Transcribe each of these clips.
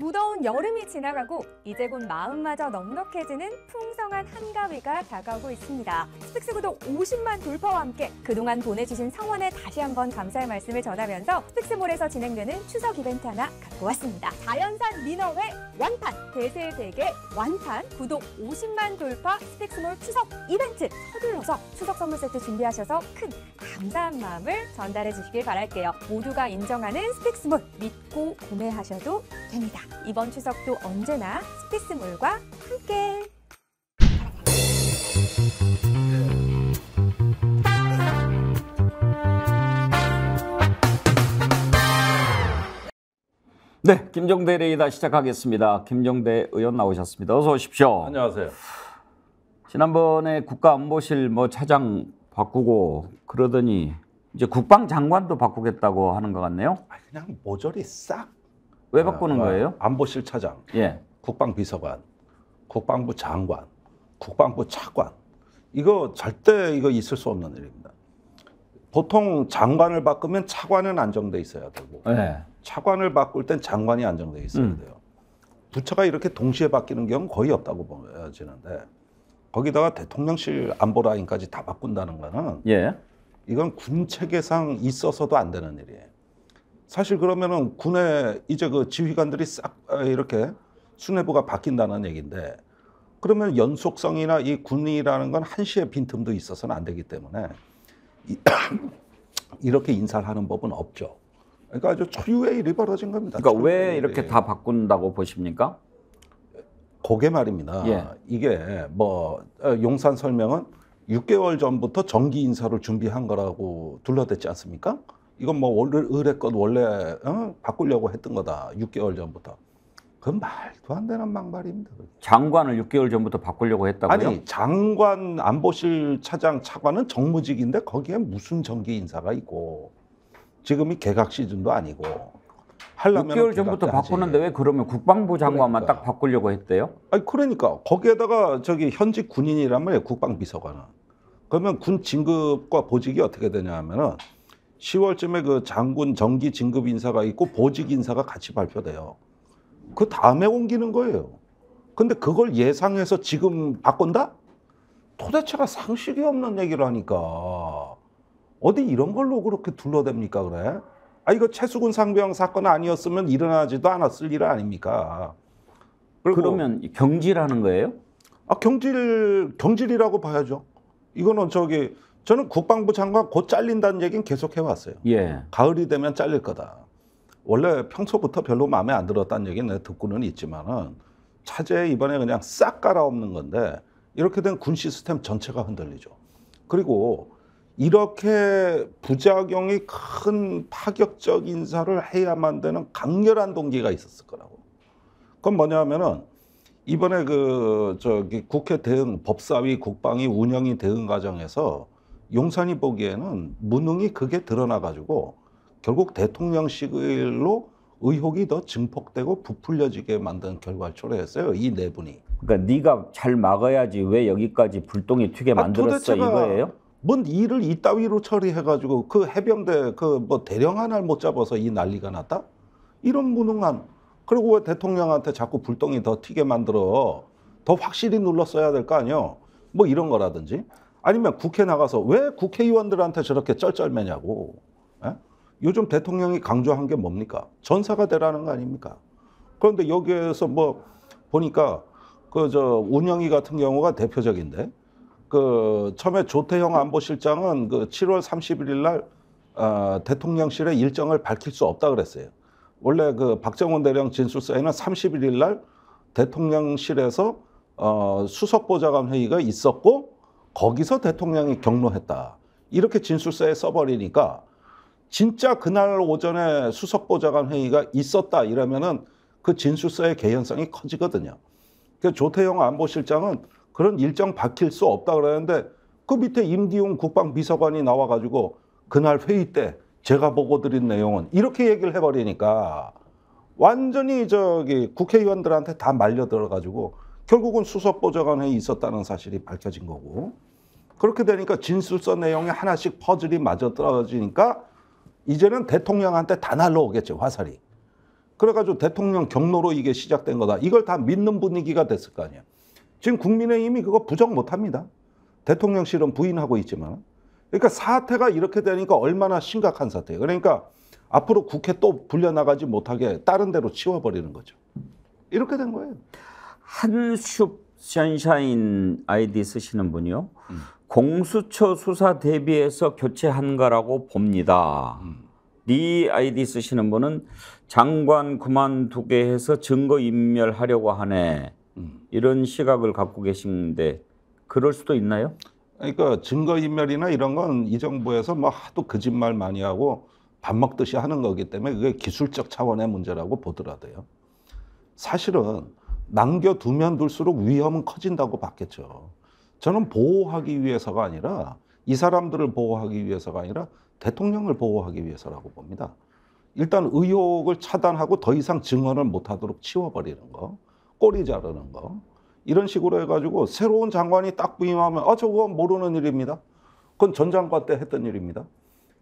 무더운 여름이 지나가고 이제 곧 마음마저 넉넉해지는 풍성한 한가위가 다가오고 있습니다. 스 픽스구독 50만 돌파와 함께 그동안 보내주신 성원에 다시 한번 감사의 말씀을 전하면서 스 픽스몰에서 진행되는 추석 이벤트 하나 갖고 왔습니다. 자연산 민어회 완판, 대세대게 의 완판, 구독 50만 돌파 스픽스몰 추석 이벤트 서둘러서 추석 선물 세트 준비하셔서 큰 감사한 마음을 전달해 주시길 바랄게요. 모두가 인정하는 스픽스몰 믿고 구매하셔도 됩니다. 이번 추석도 언제나 스피스몰과 함께! 네, 김종대 레이다 시작하겠습니다. 김종대 의원 나오셨습니다. 어서 오십시오. 안녕하세요. 지난번에 국가안보실 뭐 차장 바꾸고 그러더니 이제 국방장관도 바꾸겠다고 하는 것 같네요. 그냥 모조리 싹왜 바꾸는 아, 거예요? 안보실 차장, 예. 국방비서관, 국방부 장관, 국방부 차관. 이거 절대 이거 있을 수 없는 일입니다. 보통 장관을 바꾸면 차관은 안정돼 있어야 되고 네. 차관을 바꿀 땐 장관이 안정돼 있어야 음. 돼요. 부처가 이렇게 동시에 바뀌는 경우 는 거의 없다고 보여지는데 거기다가 대통령실 안보 라인까지 다 바꾼다는 거는 예. 이건 군 체계상 있어서도 안 되는 일이에요. 사실 그러면은 군의 이제 그 지휘관들이 싹 아, 이렇게 수뇌부가 바뀐다는 얘기인데 그러면 연속성이나 이 군이라는 건 한시의 빈틈도 있어서는 안 되기 때문에 이렇게 인사를 하는 법은 없죠. 그러니까 아주 초유의 일이 벌어진 겁니다. 그러니까 왜 이렇게 다 바꾼다고 보십니까? 고게 말입니다. 예. 이게 뭐 어, 용산 설명은 6개월 전부터 정기 인사를 준비한 거라고 둘러댔지 않습니까? 이건 뭐 원래 의뢰권 원래 어? 바꾸려고 했던 거다. 6개월 전부터. 그건 말도 안 되는 막말입니다. 장관을 6개월 전부터 바꾸려고 했다고요? 아니 장관 안보실 차장 차관은 정무직인데 거기에 무슨 정기 인사가 있고 지금이 개각 시즌도 아니고 6개월 전부터 바꾸는데 왜 그러면 국방부 장관만 그러니까. 딱 바꾸려고 했대요? 아니 그러니까 거기에다가 저기 현직 군인이란 말이에요 국방비서관은 그러면 군 진급과 보직이 어떻게 되냐 하면은 10월쯤에 그 장군 정기 진급 인사가 있고 보직 인사가 같이 발표돼요. 그 다음에 옮기는 거예요. 근데 그걸 예상해서 지금 바꾼다? 도대체가 상식이 없는 얘기를 하니까 어디 이런 걸로 그렇게 둘러댑니까 그래? 아 이거 최수근 상병 사건 아니었으면 일어나지도 않았을 일 아닙니까? 그러면 경질하는 거예요? 아 경질 경질이라고 봐야죠. 이거는 저기 저는 국방부 장관 곧 잘린다는 얘기는 계속 해왔어요. 예. 가을이 되면 잘릴 거다. 원래 평소부터 별로 마음에 안 들었다는 얘기는 듣고는 있지만은 차제에 이번에 그냥 싹 깔아엎는 건데 이렇게 된 군 시스템 전체가 흔들리죠. 그리고 이렇게 부작용이 큰 파격적 인사를 해야만 되는 강렬한 동기가 있었을 거라고. 그건 뭐냐면은 이번에 그 저기 국회 대응 법사위 국방위 운영이 대응 과정에서 용산이 보기에는 무능이 그게 드러나가지고 결국 대통령식으로 의혹이 더 증폭되고 부풀려지게 만든 결과를 초래했어요. 이 네 분이. 그러니까 네가 잘 막아야지 왜 여기까지 불똥이 튀게 아, 만들었어 아, 이거예요? 뭔 일을 이따위로 처리해가지고 그 해병대 그 뭐 대령 하나를 못 잡아서 이 난리가 났다? 이런 무능한 그리고 왜 대통령한테 자꾸 불똥이 더 튀게 만들어 더 확실히 눌렀어야 될 거 아니요? 뭐 이런 거라든지 아니면 국회 나가서 왜 국회의원들한테 저렇게 쩔쩔매냐고. 예? 요즘 대통령이 강조한 게 뭡니까? 전사가 되라는 거 아닙니까? 그런데 여기에서 뭐 보니까 그 저 운영이 같은 경우가 대표적인데 그 처음에 조태형 안보실장은 그 7월 31일 날 어, 아, 대통령실의 일정을 밝힐 수 없다 그랬어요. 원래 그 박정원 대령 진술서에는 31일 날 대통령실에서 어, 수석보좌관 회의가 있었고 거기서 대통령이 경로했다. 이렇게 진술서에 써버리니까 진짜 그날 오전에 수석보좌관 회의가 있었다 이러면은 그 진술서의 개연성이 커지거든요. 그 조태영 안보실장은 그런 일정 박힐 수 없다 그러는데 그 밑에 임기용 국방비서관이 나와가지고 그날 회의 때 제가 보고 드린 내용은 이렇게 얘기를 해버리니까 완전히 저기 국회의원들한테 다 말려 들어가지고 결국은 수석보좌관회 있었다는 사실이 밝혀진 거고 그렇게 되니까 진술서 내용이 하나씩 퍼즐이 맞아 떨어지니까 이제는 대통령한테 다 날라오겠죠 화살이 그래가지고 대통령 경로로 이게 시작된 거다 이걸 다 믿는 분위기가 됐을 거 아니에요 지금 국민의힘이 그거 부정 못합니다 대통령실은 부인하고 있지만 그러니까 사태가 이렇게 되니까 얼마나 심각한 사태예요 그러니까 앞으로 국회 또 불려나가지 못하게 다른 데로 치워버리는 거죠 이렇게 된 거예요 한숲 션샤인 아이디 쓰시는 분이요. 음. 공수처 수사 대비해서 교체한거라고 봅니다. 음. 아이디 쓰시는 분은 장관 그만두게 해서 증거 인멸하려고 하네. 음. 이런 시각을 갖고 계신데 그럴 수도 있나요? 그러니까 증거 인멸이나 이런 건 이 정부에서 뭐 하도 거짓말 많이 하고 밥 먹듯이 하는 거기 때문에 그게 기술적 차원의 문제라고 보더라도요. 사실은 남겨두면 둘수록 위험은 커진다고 봤겠죠. 저는 보호하기 위해서가 아니라 이 사람들을 보호하기 위해서가 아니라 대통령을 보호하기 위해서라고 봅니다. 일단 의혹을 차단하고 더 이상 증언을 못하도록 치워버리는 거, 꼬리 자르는 거 이런 식으로 해가지고 새로운 장관이 딱 부임하면 아 저거 모르는 일입니다. 그건 전 장관 때 했던 일입니다.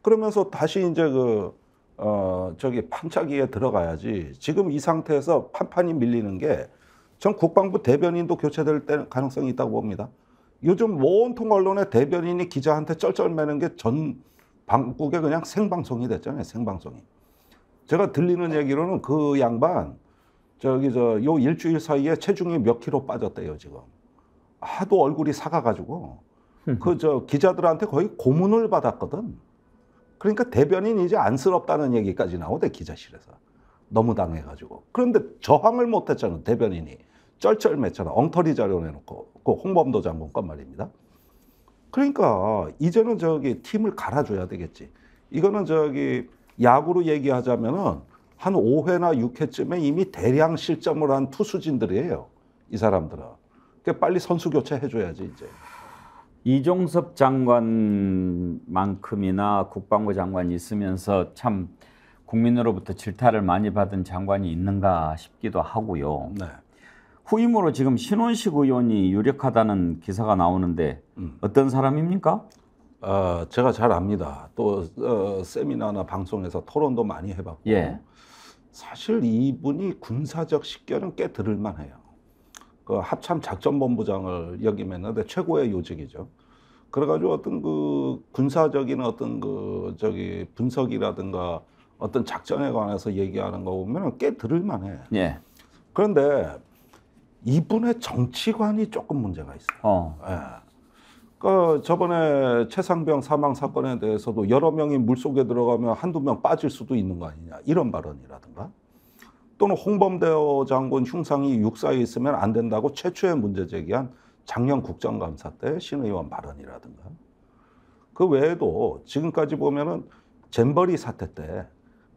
그러면서 다시 이제 그 어, 저기 판차기에 들어가야지 지금 이 상태에서 판판이 밀리는 게전 국방부 대변인도 교체될 때 가능성이 있다고 봅니다. 요즘 모 온통 언론의 대변인이 기자한테 쩔쩔매는 게 전 방국에 그냥 생방송이 됐잖아요. 생방송이. 제가 들리는 얘기로는 그 양반 저기 저 요 일주일 사이에 체중이 몇 킬로 빠졌대요 지금. 하도 얼굴이 사가가지고 그 저 기자들한테 거의 고문을 받았거든. 그러니까 대변인 이제 안쓰럽다는 얘기까지 나오대 기자실에서 너무 당해가지고. 그런데 저항을 못했잖아 대변인이. 쩔쩔매잖아. 엉터리 자료 내놓고 그 홍범도 장군 건 말입니다. 그러니까 이제는 저기 팀을 갈아줘야 되겠지. 이거는 저기 야구로 얘기하자면은 한 5회나 6회쯤에 이미 대량 실점을 한 투수진들이에요. 이 사람들은. 그러니까 빨리 선수 교체해줘야지 이제. 이종섭 장관만큼이나 국방부 장관이 있으면서 참 국민으로부터 질타를 많이 받은 장관이 있는가 싶기도 하고요. 네. 후임으로 지금 신원식 의원이 유력하다는 기사가 나오는데 음. 어떤 사람입니까? 어, 제가 잘 압니다. 또 어, 세미나나 방송에서 토론도 많이 해봤고 예. 사실 이분이 군사적 식견은 꽤 들을만해요. 그 합참 작전본부장을 역임했는데 최고의 요직이죠. 그래가지고 어떤 그 군사적인 어떤 그 저기 분석이라든가 어떤 작전에 관해서 얘기하는 거 보면 꽤 들을만해. 예. 그런데 이분의 정치관이 조금 문제가 있어요. 어. 예. 그 저번에 최상병 사망 사건에 대해서도 여러 명이 물속에 들어가면 한두 명 빠질 수도 있는 거 아니냐 이런 발언이라든가 또는 홍범대 장군 흉상이 육사에 있으면 안 된다고 최초의 문제 제기한 작년 국정감사 때 신의원 발언이라든가 그 외에도 지금까지 보면은 잼버리 사태 때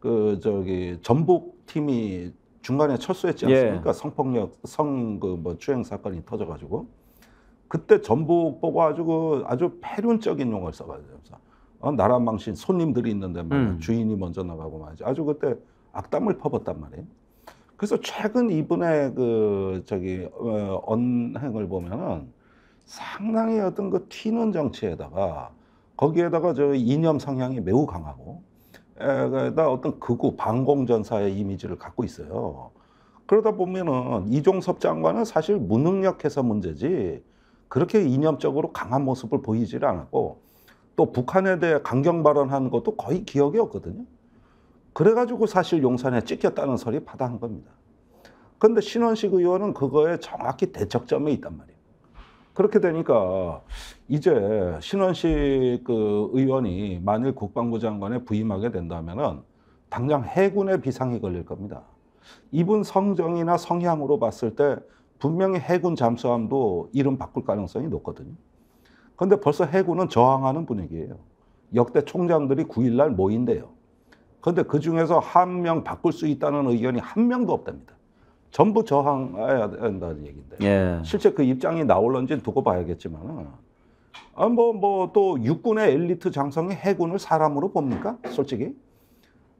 그 저기 전북 팀이 중간에 철수했지 예. 않습니까? 예. 성폭력, 성 그뭐 추행 사건이 터져가지고 그때 전북 보고 아주지 아주 패륜적인 용어를 써가지고 어, 나라 망신 손님들이 있는데 말 음. 주인이 먼저 나가고 말이지 아주 그때 악담을 퍼붓단 말이에요. 그래서 최근 이분의 그 저기 어, 언행을 보면은 상당히 어떤 그 튀는 정치에다가 거기에다가 저 이념 성향이 매우 강하고 에다 어떤 극우 방공전사의 이미지를 갖고 있어요. 그러다 보면은 이종섭 장관은 사실 무능력해서 문제지 그렇게 이념적으로 강한 모습을 보이질 않았고 또 북한에 대해 강경 발언하는 것도 거의 기억이 없거든요. 그래가지고 사실 용산에 찍혔다는 설이 파다한 겁니다. 그런데 신원식 의원은 그거에 정확히 대척점에 있단 말이에요. 그렇게 되니까 이제 신원식 그 의원이 만일 국방부 장관에 부임하게 된다면은 당장 해군에 비상이 걸릴 겁니다. 이분 성정이나 성향으로 봤을 때 분명히 해군 잠수함도 이름 바꿀 가능성이 높거든요. 그런데 벌써 해군은 저항하는 분위기예요. 역대 총장들이 9일날 모인대요. 그런데 그 중에서 한 명 바꿀 수 있다는 의견이 한 명도 없답니다. 전부 저항해야 된다는 얘기인데 예. 실제 그 입장이 나올런지 두고 봐야겠지만은 아뭐뭐또 육군의 엘리트 장성이 해군을 사람으로 봅니까 솔직히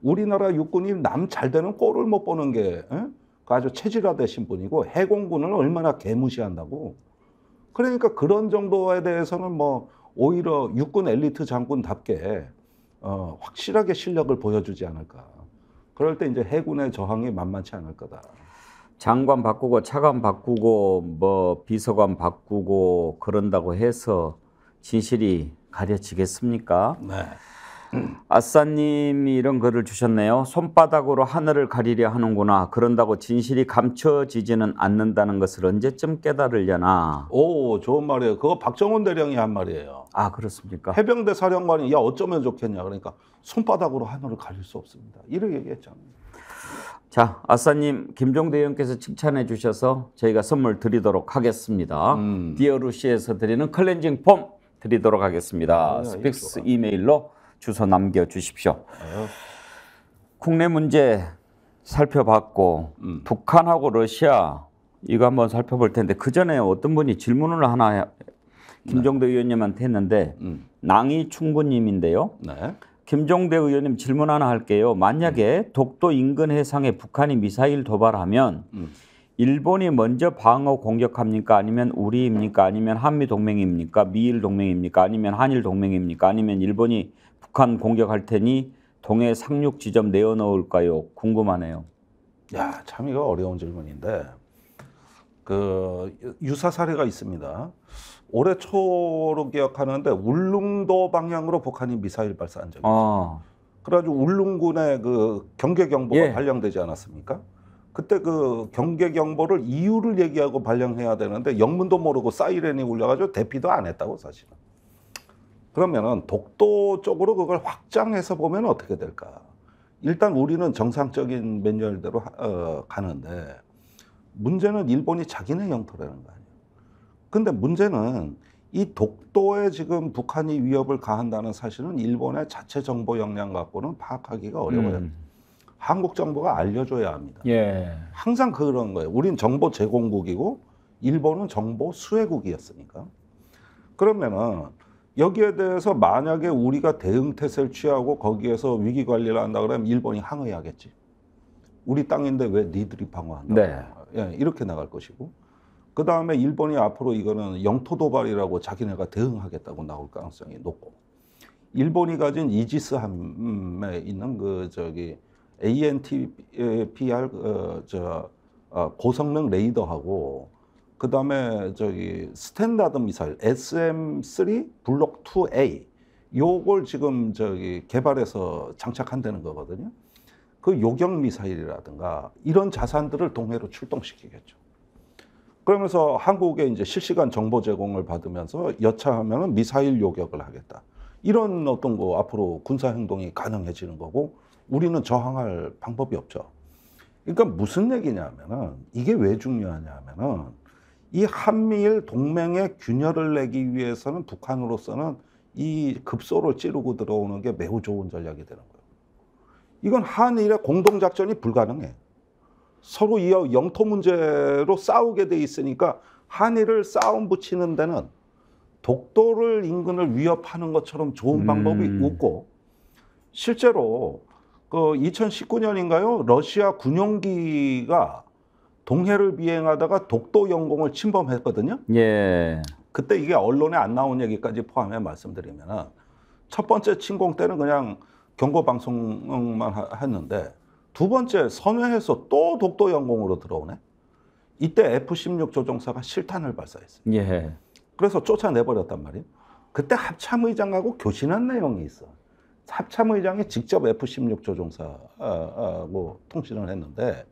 우리나라 육군이 남 잘 되는 꼴을 못 보는 게 에? 예? 그 아주 체질화되신 분이고 해공군을 얼마나 개무시한다고 그러니까 그런 정도에 대해서는 뭐 오히려 육군 엘리트 장군답게 어, 확실하게 실력을 보여주지 않을까. 그럴 때 이제 해군의 저항이 만만치 않을 거다. 장관 바꾸고 차관 바꾸고 뭐 비서관 바꾸고 그런다고 해서 진실이 가려지겠습니까? 네. 아싸님이 이런 글을 주셨네요. 손바닥으로 하늘을 가리려 하는구나. 그런다고 진실이 감춰지지는 않는다는 것을 언제쯤 깨달으려나. 오, 좋은 말이에요. 그거 박정훈 대령이 한 말이에요. 아, 그렇습니까? 해병대 사령관이 야 어쩌면 좋겠냐. 그러니까 손바닥으로 하늘을 가릴 수 없습니다. 이렇게 얘기했잖아요. 자, 아싸님, 김종대 의원께서 칭찬해 주셔서 저희가 선물 드리도록 하겠습니다. 음. 디어루시에서 드리는 클렌징 폼 드리도록 하겠습니다. 아, 스픽스 이메일로 주소 남겨주십시오. 네. 국내 문제 살펴봤고, 음. 북한하고 러시아 이거 한번 살펴볼 텐데, 그 전에 어떤 분이 질문을 하나 김종대 네. 의원님한테 했는데, 음. 낭이 충분님인데요. 네. 김종배 의원님 질문 하나 할게요. 만약에 음. 독도 인근 해상에 북한이 미사일 도발하면 음. 일본이 먼저 방어 공격합니까? 아니면 우리입니까? 아니면 한미 동맹입니까? 미일 동맹입니까? 아니면 한일 동맹입니까? 아니면 일본이 북한 공격할 테니 동해 상륙 지점 내어 넣을까요? 궁금하네요. 야, 참 이거 어려운 질문인데 그 유사 사례가 있습니다. 올해 초로 기억하는데 울릉도 방향으로 북한이 미사일 발사한 적이 있어요. 아. 그래가지고 울릉군의 그 경계 경보가 예. 발령되지 않았습니까? 그때 그 경계 경보를 이유를 얘기하고 발령해야 되는데 영문도 모르고 사이렌이 울려가지고 대피도 안 했다고 사실은. 그러면은 독도 쪽으로 그걸 확장해서 보면 어떻게 될까? 일단 우리는 정상적인 매뉴얼대로 어, 가는데 문제는 일본이 자기네 영토라는 거아요 니 근데 문제는 이 독도에 지금 북한이 위협을 가한다는 사실은 일본의 자체 정보 역량 갖고는 파악하기가 어려워요. 음. 한국 정부가 알려줘야 합니다. 예. 항상 그런 거예요. 우린 정보 제공국이고 일본은 정보 수혜국이었으니까. 그러면은 여기에 대해서 만약에 우리가 대응 태세를 취하고 거기에서 위기 관리를 한다 그러면 일본이 항의하겠지. 우리 땅인데 왜 니들이 방어한다? 네. 예, 이렇게 나갈 것이고. 그 다음에 일본이 앞으로 이거는 영토 도발이라고 자기네가 대응하겠다고 나올 가능성이 높고 일본이 가진 이지스함에 있는 그 저기 ANTPR 어, 저 어, 고성능 레이더하고 그 다음에 저기 스탠다드 미사일 SM3 블록 2A 요걸 지금 저기 개발해서 장착한다는 거거든요. 그 요격 미사일이라든가 이런 자산들을 동해로 출동시키겠죠. 그러면서 한국에 이제 실시간 정보 제공을 받으면서 여차하면 미사일 요격을 하겠다. 이런 어떤 거 앞으로 군사 행동이 가능해지는 거고 우리는 저항할 방법이 없죠. 그러니까 무슨 얘기냐면은 이게 왜 중요하냐면은 이 한미일 동맹의 균열을 내기 위해서는 북한으로서는 이 급소를 찌르고 들어오는 게 매우 좋은 전략이 되는 거예요. 이건 한일의 공동 작전이 불가능해. 서로 이어 영토 문제로 싸우게 돼 있으니까 한일을 싸움 붙이는 데는 독도를 인근을 위협하는 것처럼 좋은 음. 방법이 없고 실제로 그 2019년인가요? 러시아 군용기가 동해를 비행하다가 독도 영공을 침범했거든요. 예. 그때 이게 언론에 안 나온 얘기까지 포함해 말씀드리면은 첫 번째 침공 때는 그냥 경고 방송만 했는데 두 번째 선회해서 또 독도 영공으로 들어오네. 이때 F-16 조종사가 실탄을 발사했어요. 예. 그래서 쫓아내버렸단 말이에요. 그때 합참의장하고 교신한 내용이 있어. 합참의장이 직접 F-16 조종사하고 아, 아, 뭐 통신을 했는데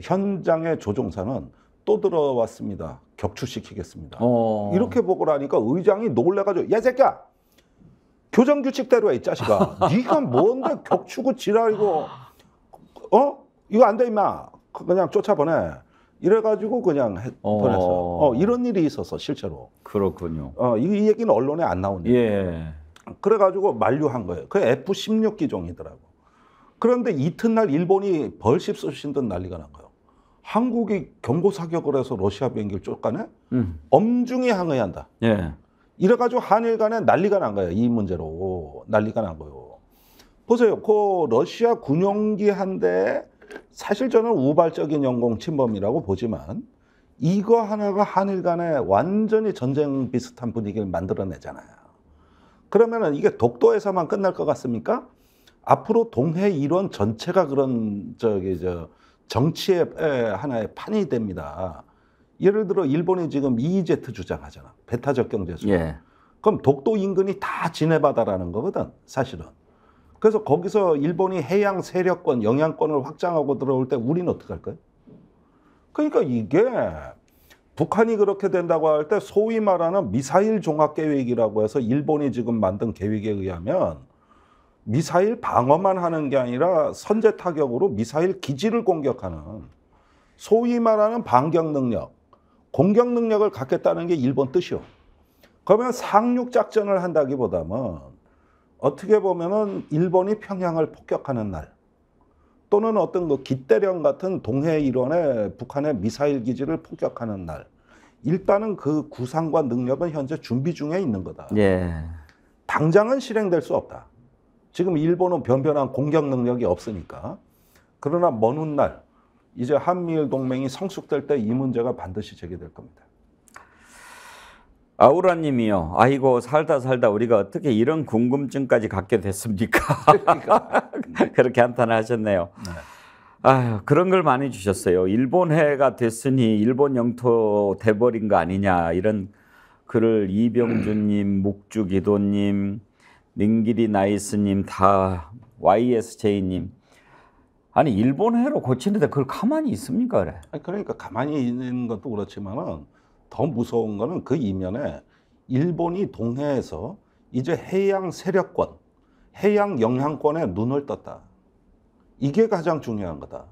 현장의 조종사는 또 들어왔습니다. 격추시키겠습니다. 어... 이렇게 보고를 하니까 의장이 놀래가지고 야 새끼야 교정 규칙대로 해이 자식아. 네가 뭔데 격추고 지랄이고 어? 이거 안돼 임마. 그 그냥 쫓아보내. 이래가지고 그냥 해, 어... 보냈어요. 어, 이런 일이 있어서 실제로. 그렇군요. 어, 이, 이 얘기는 언론에 안 나오는. 예. 그래가지고 만류한 거예요. 그 F-16 기종이더라고. 그런데 이튿날 일본이 벌집 쏘신듯 난리가 난 거예요. 한국이 경고 사격을 해서 러시아 비행기를 쫓가네 음. 엄중히 항의한다. 예. 이래가지고 한일 간에 난리가 난 거예요. 이 문제로 난리가 난 거예요. 보세요. 그 러시아 군용기 한대 사실 저는 우발적인 영공 침범이라고 보지만 이거 하나가 한일 간에 완전히 전쟁 비슷한 분위기를 만들어내잖아요. 그러면은 이게 독도에서만 끝날 것 같습니까? 앞으로 동해 이론 전체가 그런 저기 저 정치의 하나의 판이 됩니다. 예를 들어 일본이 지금 EEZ 주장하잖아. 배타적 경제수. 예. 그럼 독도 인근이 다 진해 바다라는 거거든. 사실은. 그래서 거기서 일본이 해양 세력권, 영향권을 확장하고 들어올 때 우리는 어떻게 할까요? 그러니까 이게 북한이 그렇게 된다고 할 때 소위 말하는 미사일 종합 계획이라고 해서 일본이 지금 만든 계획에 의하면 미사일 방어만 하는 게 아니라 선제 타격으로 미사일 기지를 공격하는 소위 말하는 반격 능력, 공격 능력을 갖겠다는 게 일본 뜻이요. 그러면 상륙 작전을 한다기보다는 어떻게 보면은 일본이 평양을 폭격하는 날 또는 어떤 그 기대령 같은 동해 일원의 북한의 미사일 기지를 폭격하는 날 일단은 그 구상과 능력은 현재 준비 중에 있는 거다. 예. 당장은 실행될 수 없다. 지금 일본은 변변한 공격 능력이 없으니까. 그러나 먼 훗날 이제 한미일 동맹이 성숙될 때 이 문제가 반드시 제기될 겁니다. 아우라님이요. 아이고 살다 살다 우리가 어떻게 이런 궁금증까지 갖게 됐습니까? 그렇게 한탄하셨네요. 네. 아유 그런 걸 많이 주셨어요. 일본 해가 됐으니 일본 영토 돼버린 거 아니냐 이런 글을 이병준님, 묵주기도님, 닝기리 나이스님 다 YSJ님 아니 일본 해로 고치는데 그걸 가만히 있습니까 그래? 아니, 그러니까 가만히 있는 것도 그렇지만은 더 무서운 거는 그 이면에 일본이 동해에서 이제 해양 세력권, 해양 영향권에 눈을 떴다. 이게 가장 중요한 거다.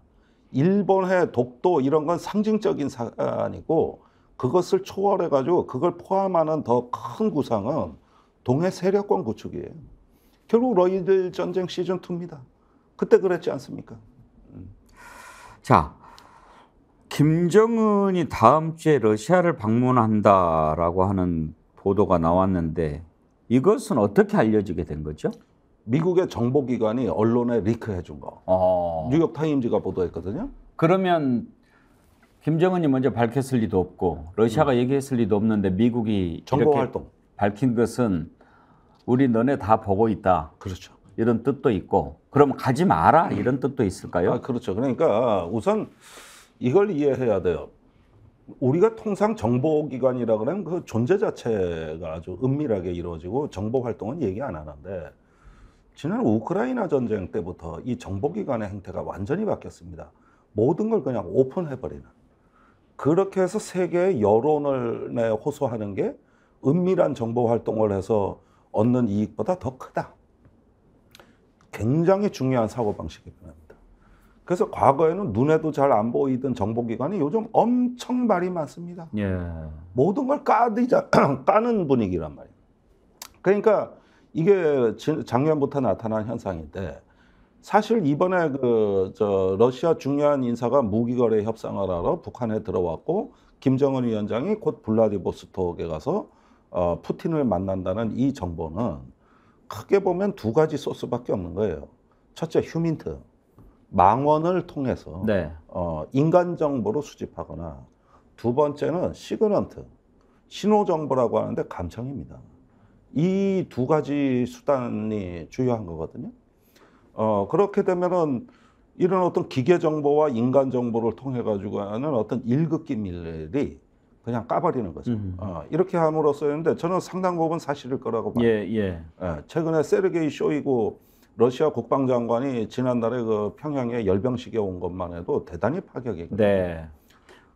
일본의 독도 이런 건 상징적인 사안이고 그것을 초월해가지고 그걸 포함하는 더 큰 구상은 동해 세력권 구축이에요. 결국 러이들 전쟁 시즌 2입니다. 그때 그랬지 않습니까? 자, 김정은이 다음 주에 러시아를 방문한다라고 하는 보도가 나왔는데 이것은 어떻게 알려지게 된 거죠? 미국의 정보기관이 언론에 리크해 준 거. 어. 뉴욕 타임즈가 보도했거든요. 그러면 김정은이 먼저 밝혔을 리도 없고 러시아가 음. 얘기했을 리도 없는데 미국이 정보 활동 밝힌 것은 우리 너네 다 보고 있다. 그렇죠. 이런 뜻도 있고 그럼 가지 마라 음. 이런 뜻도 있을까요? 아, 그렇죠. 그러니까 우선 이걸 이해해야 돼요. 우리가 통상 정보기관이라 그러면 그 존재 자체가 아주 은밀하게 이루어지고 정보 활동은 얘기 안 하는데 지난 우크라이나 전쟁 때부터 이 정보기관의 행태가 완전히 바뀌었습니다. 모든 걸 그냥 오픈해버리는. 그렇게 해서 세계의 여론을 호소하는 게 은밀한 정보 활동을 해서 얻는 이익보다 더 크다. 굉장히 중요한 사고방식이 변합니다. 그래서 과거에는 눈에도 잘 안 보이던 정보기관이 요즘 엄청 말이 많습니다. 예. 모든 걸 까디자, 까는 분위기란 말이에요. 그러니까 이게 작년부터 나타난 현상인데 사실 이번에 그저 러시아 중요한 인사가 무기거래 협상을 하러 북한에 들어왔고 김정은 위원장이 곧블라디보스토크에 가서 어, 푸틴을 만난다는 이 정보는 크게 보면 두 가지 소스밖에 없는 거예요. 첫째 휴민트. 망원을 통해서 네. 어, 인간 정보로 수집하거나 두 번째는 시그넌트 신호 정보라고 하는데 감청입니다. 이 두 가지 수단이 주요한 거거든요. 어, 그렇게 되면은 이런 어떤 기계 정보와 인간 정보를 통해 가지고 하는 어떤 일극기 밀리 그냥 까버리는 거죠. 음. 어, 이렇게 함으로써 했는데 저는 상당 부분 사실일 거라고 봐요. 예, 예. 예, 최근에 세르게이 쇼이고 러시아 국방장관이 지난달에 그 평양에 열병식에 온 것만 해도 대단히 파격이거든요. 네.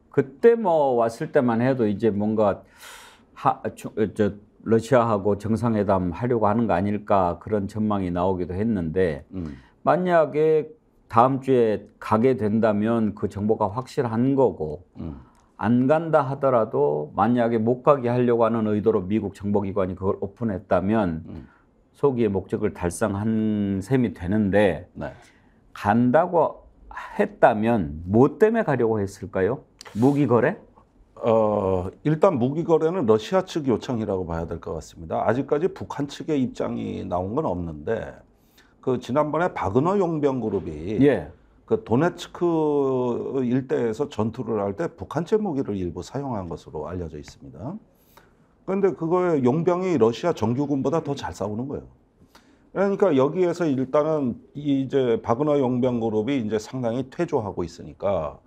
그때 뭐 왔을 때만 해도 이제 뭔가 하, 저, 러시아하고 정상회담 하려고 하는 거 아닐까 그런 전망이 나오기도 했는데 음. 만약에 다음 주에 가게 된다면 그 정보가 확실한 거고 음. 안 간다 하더라도 만약에 못 가게 하려고 하는 의도로 미국 정보기관이 그걸 오픈했다면 음. 소기의 목적을 달성한 셈이 되는데 네. 간다고 했다면 뭐 때문에 가려고 했을까요? 무기 거래? 어, 일단 무기 거래는 러시아 측 요청이라고 봐야 될 것 같습니다. 아직까지 북한 측의 입장이 나온 건 없는데 그 지난번에 바그너 용병 그룹이 예. 그 도네츠크 일대에서 전투를 할 때 북한제 무기를 일부 사용한 것으로 알려져 있습니다. 그런데 그거에 용병이 러시아 정규군보다 더 잘 싸우는 거예요. 그러니까 여기에서 일단은 이제 바그너 용병 그룹이 이제 상당히 퇴조하고 있으니까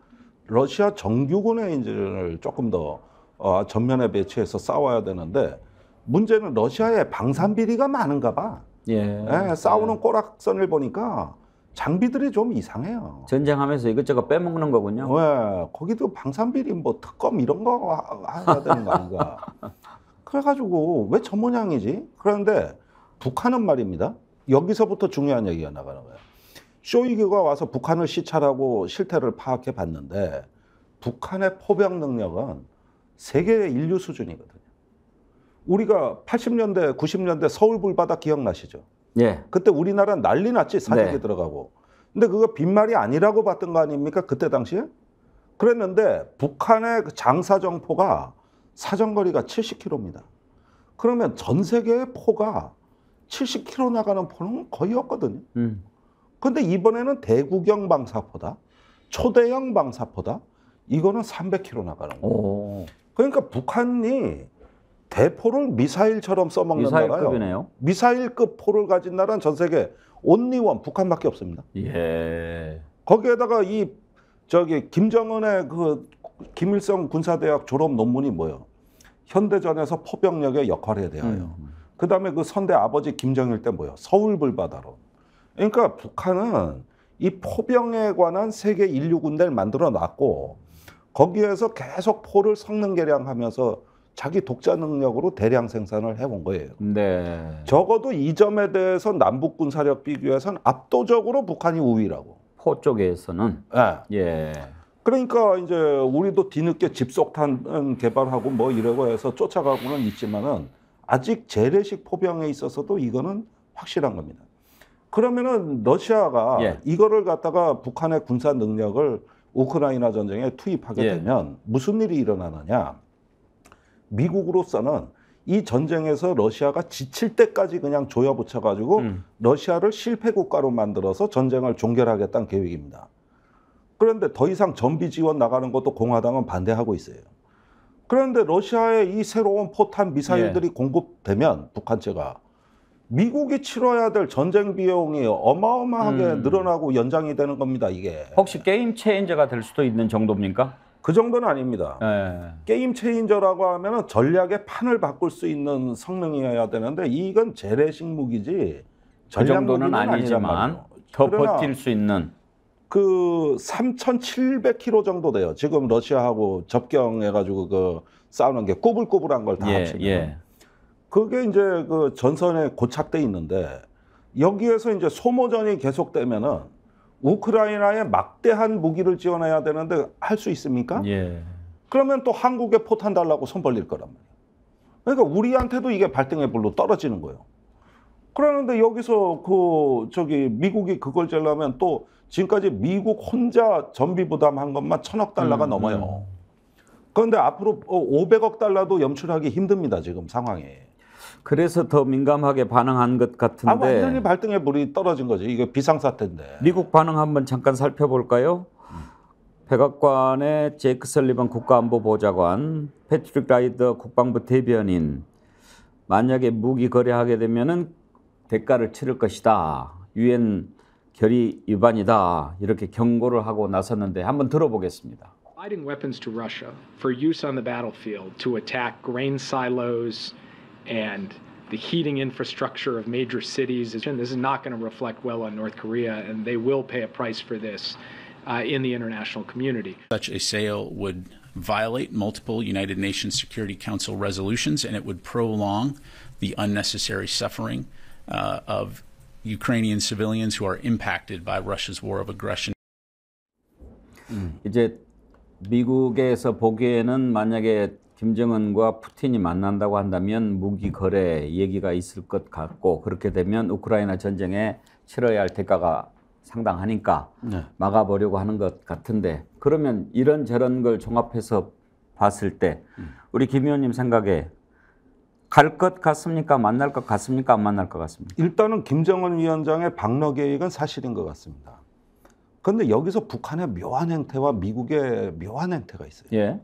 러시아 정규군의 인재를 조금 더 어, 전면에 배치해서 싸워야 되는데 문제는 러시아의 방산 비리가 많은가 봐. 예. 예 싸우는 꼬락선을 보니까 장비들이 좀 이상해요. 전쟁하면서 이것저것 빼먹는 거군요. 네, 거기도 방산비리 뭐 특검 이런 거 해야 되는 거 아닌가. 그래가지고 왜 저 모양이지? 그런데 북한은 말입니다. 여기서부터 중요한 얘기가 나가는 거예요. 쇼이기가 와서 북한을 시찰하고 실태를 파악해 봤는데 북한의 포병 능력은 세계 인류 수준이거든요. 우리가 80년대, 90년대 서울 불바다 기억나시죠? 예. 그때 우리나라 난리 났지 사격이 네. 들어가고. 근데 그거 빈말이 아니라고 봤던 거 아닙니까? 그때 당시에? 그랬는데 북한의 장사정포가 사정거리가 70km입니다. 그러면 전 세계의 포가 70km 나가는 포는 거의 없거든요. 그런데 음. 이번에는 대구경 방사포다, 초대형 방사포다, 이거는 300km 나가는 거예요. 오. 그러니까 북한이 대포를 미사일처럼 써먹는 나라요. 미사일급 포를 가진 나라는 전 세계 온리원 북한밖에 없습니다. 예. 거기에다가 이 저기 김정은의 그 김일성 군사대학 졸업 논문이 뭐예요? 현대전에서 포병력의 역할에 대하여. 음. 그다음에 그 선대 아버지 김정일 때 뭐요? 서울 불바다로 그러니까 북한은 이 포병에 관한 세계 인류 군대를 만들어 놨고 거기에서 계속 포를 성능 개량하면서 자기 독자 능력으로 대량 생산을 해온 거예요. 네. 적어도 이 점에 대해서 남북 군사력 비교에선 압도적으로 북한이 우위라고. 포 쪽에서는. 네. 예. 예. 그러니까 이제 우리도 뒤늦게 집속탄 개발하고 뭐 이러고 해서 쫓아가고는 있지만은 아직 재래식 포병에 있어서도 이거는 확실한 겁니다. 그러면은 러시아가 예. 이거를 갖다가 북한의 군사 능력을 우크라이나 전쟁에 투입하게 예. 되면 무슨 일이 일어나느냐? 미국으로서는 이 전쟁에서 러시아가 지칠 때까지 그냥 조여붙여 가지고 음. 러시아를 실패 국가로 만들어서 전쟁을 종결하겠다는 계획입니다. 그런데 더 이상 전비 지원 나가는 것도 공화당은 반대하고 있어요. 그런데 러시아의 이 새로운 포탄 미사일들이 예. 공급되면 북한체가 미국이 치러야 될 전쟁 비용이 어마어마하게 음. 늘어나고 연장이 되는 겁니다. 이게 혹시 게임 체인저가 될 수도 있는 정도입니까? 그 정도는 아닙니다. 예. 게임 체인저라고 하면 전략의 판을 바꿀 수 있는 성능이어야 되는데 이건 재래식 무기지 전략 그 정도는 무기는 아니지만 더 버틸 수 있는 그 3,700km 정도 돼요. 지금 러시아하고 접경해가지고 그 싸우는 게 꼬불꼬불한 걸다 예, 합치면 예. 그게 이제 그 전선에 고착돼 있는데 여기에서 이제 소모전이 계속되면은 우크라이나에 막대한 무기를 지원해야 되는데 할 수 있습니까? 예. 그러면 또 한국에 포탄 달라고 손 벌릴 거란 말이에요. 그러니까 우리한테도 이게 발등에 불로 떨어지는 거예요. 그러는데 여기서 그 저기 미국이 그걸 재려면 또 지금까지 미국 혼자 전비 부담한 것만 천억 달러가 음, 넘어요. 음. 그런데 앞으로 500억 어, 달러도 염출하기 힘듭니다 지금 상황이. 그래서 더 민감하게 반응한 것 아, 같은데. 아, 완전히 발등에 물이 떨어진 거죠 이거 비상사태인데. 미국 반응 한번 잠깐 살펴볼까요? 음. 백악관의 제이크 설리번 국가안보보좌관, 패트릭 라이더 국방부 대변인, 만약에 무기 거래하게 되면은 대가를 치를 것이다. 유엔 결의 위반이다. 이렇게 경고를 하고 나섰는데 한번 들어보겠습니다. Providing weapons to Russia for use on the battlefield to attack grain silos and the heating infrastructure of major cities. This is not going to reflect well on North Korea, and they will pay a price for this uh, in the international community. Such a sale would violate multiple United Nations Security Council resolutions, and it would prolong the unnecessary suffering uh, of Ukrainian civilians who are impacted by Russia's war of aggression. 이제 미국에서 보기에는 만약에 김정은과 푸틴이 만난다고 한다면 무기 거래 얘기가 있을 것 같고 그렇게 되면 우크라이나 전쟁에 치러야 할 대가가 상당하니까 네. 막아보려고 하는 것 같은데 그러면 이런 저런 걸 종합해서 봤을 때 음. 우리 김 의원님 생각에 갈것 같습니까? 만날 것 같습니까? 안 만날 것 같습니까? 일단은 김정은 위원장의 방러 계획은 사실인 것 같습니다. 그런데 여기서 북한의 묘한 행태와 미국의 묘한 행태가 있어요. 예.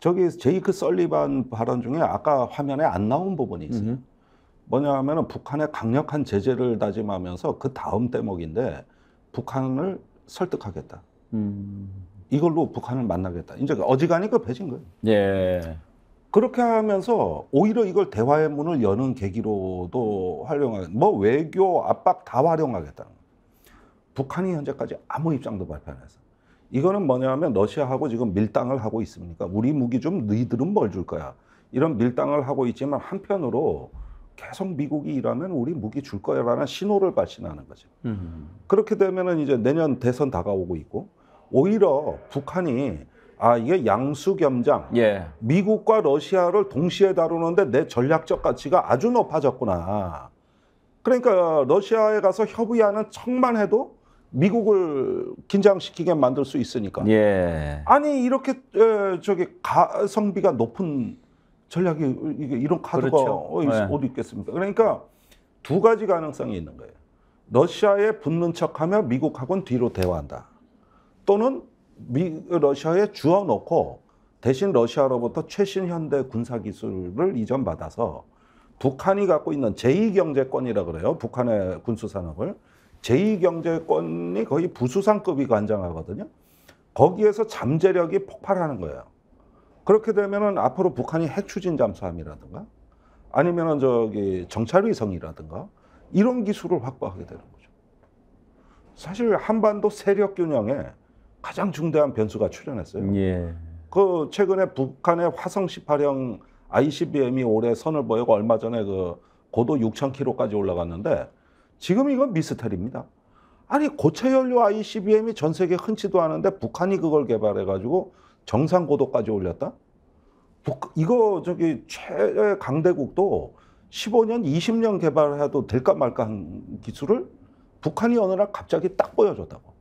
저기 제이크 설리반 발언 중에 아까 화면에 안 나온 부분이 있어요. 음 뭐냐면 북한의 강력한 제재를 다짐하면서 그 다음 대목인데 북한을 설득하겠다. 음. 이걸로 북한을 만나겠다. 이제 어지간히 그 배진 거예요. 예. 그렇게 하면서 오히려 이걸 대화의 문을 여는 계기로도 활용하겠다. 뭐 외교 압박 다 활용하겠다는 거예요. 북한이 현재까지 아무 입장도 발표 안 해서. 이거는 뭐냐면 러시아하고 지금 밀당을 하고 있습니까? 우리 무기 좀 너희들은 뭘 줄 거야? 이런 밀당을 하고 있지만 한편으로 계속 미국이 일하면 우리 무기 줄 거야라는 신호를 발신하는 거죠. 음. 그렇게 되면은 이제 내년 대선 다가오고 있고 오히려 북한이 아 이게 양수겸장 예. 미국과 러시아를 동시에 다루는데 내 전략적 가치가 아주 높아졌구나. 그러니까 러시아에 가서 협의하는 척만 해도 미국을 긴장시키게 만들 수 있으니까. 예. 아니 이렇게 에, 저기 가성비가 높은 전략이 이런 카드가 그렇죠. 어디, 네. 예. 어디 있겠습니까? 그러니까 두 가지 가능성이 있는 거예요. 러시아에 붙는 척하며 미국하고는 뒤로 대화한다. 또는 미, 러시아에 주어 놓고 대신 러시아로부터 최신 현대 군사 기술을 이전받아서 북한이 갖고 있는 제2경제권이라 고 그래요. 북한의 군수산업을. 제2경제권이 거의 부수상급이 관장하거든요. 거기에서 잠재력이 폭발하는 거예요. 그렇게 되면은 앞으로 북한이 핵 추진 잠수함이라든가 아니면은 저기 정찰 위성이라든가 이런 기술을 확보하게 되는 거죠. 사실 한반도 세력 균형에 가장 중대한 변수가 출현했어요. 예. 그 최근에 북한의 화성 18형 ICBM이 올해 선을 보이고 얼마 전에 그 고도 6,000km까지 올라갔는데 지금 이건 미스터리입니다. 아니 고체 연료 ICBM이 전 세계 흔치도 않은데 북한이 그걸 개발해 가지고 정상 고도까지 올렸다. 북, 이거 저기 최 강대국도 15년, 20년 개발해도 될까 말까 한 기술을 북한이 어느 날 갑자기 딱 보여줬다고.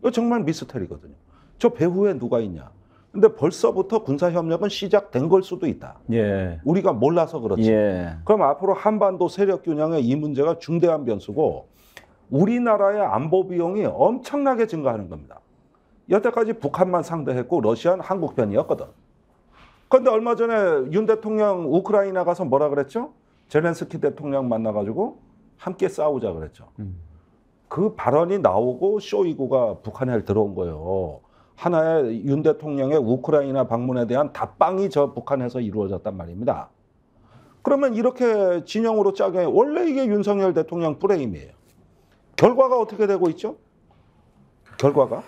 이거 정말 미스터리거든요. 저 배후에 누가 있냐? 근데 벌써부터 군사협력은 시작된 걸 수도 있다. 예. 우리가 몰라서 그렇지. 예. 그럼 앞으로 한반도 세력 균형의 이 문제가 중대한 변수고 우리나라의 안보 비용이 엄청나게 증가하는 겁니다. 여태까지 북한만 상대했고 러시아는 한국 편이었거든. 그런데 얼마 전에 윤 대통령 우크라이나 가서 뭐라 그랬죠? 젤렌스키 대통령 만나가지고 함께 싸우자 그랬죠. 음. 그 발언이 나오고 쇼이구가 북한에 들어온 거예요. 하나의 윤 대통령의 우크라이나 방문에 대한 답방이 저 북한에서 이루어졌단 말입니다. 그러면 이렇게 진영으로 짜게 원래 이게 윤석열 대통령 프레임이에요. 결과가 어떻게 되고 있죠? 결과가?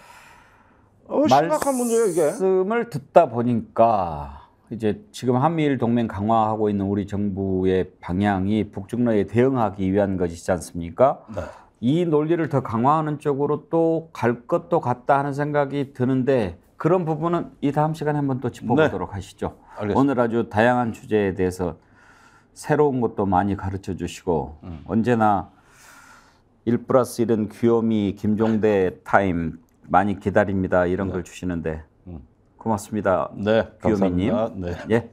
어, 심각한 문제예요 이게. 말씀을 듣다 보니까 이제 지금 한미일 동맹 강화하고 있는 우리 정부의 방향이 북중러에 대응하기 위한 것이지 않습니까? 네. 이 논리를 더 강화하는 쪽으로 또 갈 것도 같다 하는 생각이 드는데 그런 부분은 이 다음 시간에 한번 또 짚어보도록 네. 하시죠. 알겠습니다. 오늘 아주 다양한 주제에 대해서 새로운 것도 많이 가르쳐 주시고 음. 언제나 일 플러스 일은 귀요미 김종대 타임 많이 기다립니다 이런 네. 걸 주시는데 음. 고맙습니다. 네, 귀요미님. 감사합니다. 네. 예.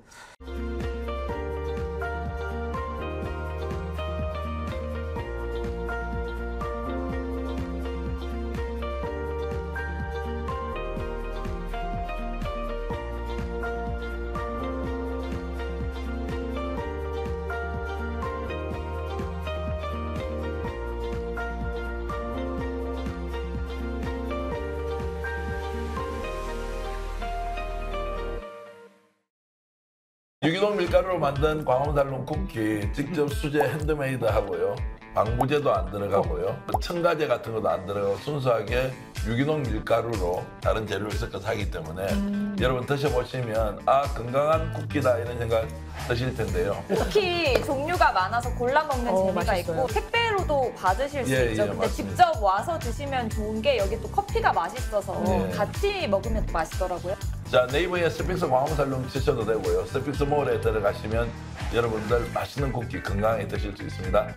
유기농 밀가루로 만든 광화문달롱 쿠키 직접 수제 핸드메이드 하고요. 방부제도 안 들어가고요. 첨가제 같은 것도 안 들어가고 순수하게 유기농 밀가루로 다른 재료를 섞어서 하기 때문에 음. 여러분 드셔보시면 아 건강한 쿠키다 이런 생각 드실 텐데요. 쿠키 종류가 많아서 골라 먹는 어, 재미가 맛있어요. 있고 택배로도 받으실 수 예, 있죠. 예, 근데 맞습니다. 직접 와서 드시면 좋은 게 여기 또 커피가 맛있어서 예. 같이 먹으면 또 맛있더라고요. 자 네이버에 스픽스 광화문살롱 치셔도 되고요. 스픽스 몰에 들어가시면 여러분들 맛있는 쿠키 건강하게 드실 수 있습니다.